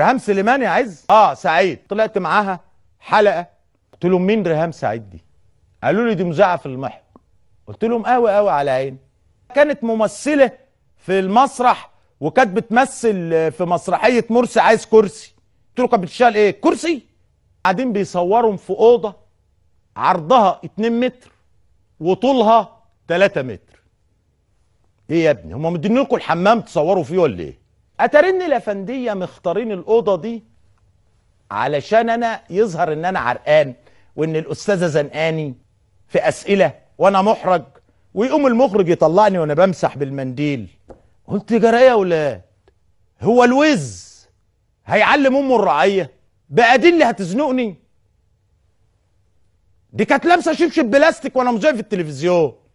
رهام سليمان يا عز اه سعيد طلعت معاها حلقه قلت لهم مين رهام سعيد دي قالوا لي دي مذيعه في المحور قلت لهم قوي قوي على عيني كانت ممثله في المسرح وكانت بتمثل في مسرحيه مرسي عايز كرسي قلت له كانت بتشتغل ايه كرسي قاعدين بيصورهم في اوضه عرضها 2 متر وطولها 3 متر ايه يا ابني هم مدين لكم الحمام تصوروا فيه ولا ايه اترن الافنديه مختارين الاوضه دي علشان انا يظهر ان انا عرقان وان الاستاذه زنقاني في اسئله وانا محرج ويقوم المخرج يطلعني وانا بمسح بالمنديل قلت جرى يا ولاد هو الوز هيعلم امه الرعيه بقى دي اللي هتزنقني دي كانت لابسه شبشب بلاستيك وانا مذيع في التلفزيون